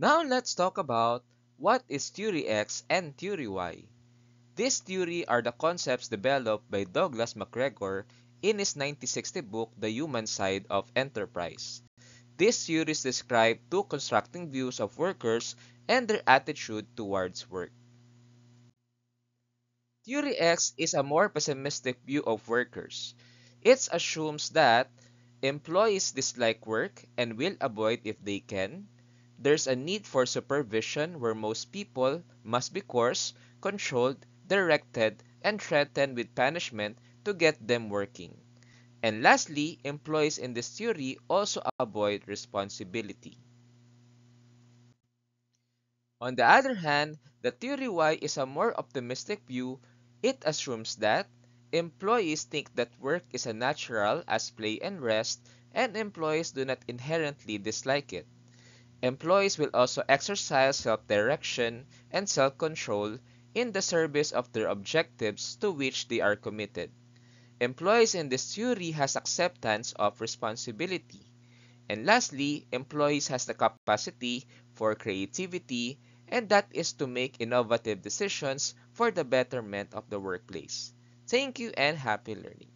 Now let's talk about what is theory X and theory Y. These theory are the concepts developed by Douglas MacGregor in his 1960 book The Human Side of Enterprise. These theories describe two constructing views of workers and their attitude towards work. Theory X is a more pessimistic view of workers. It assumes that employees dislike work and will avoid if they can, there's a need for supervision where most people must be coerced, controlled, directed, and threatened with punishment to get them working. And lastly, employees in this theory also avoid responsibility. On the other hand, the theory Y is a more optimistic view. It assumes that employees think that work is a natural as play and rest, and employees do not inherently dislike it. Employees will also exercise self-direction and self-control in the service of their objectives to which they are committed. Employees in this theory has acceptance of responsibility. And lastly, employees has the capacity for creativity and that is to make innovative decisions for the betterment of the workplace. Thank you and happy learning.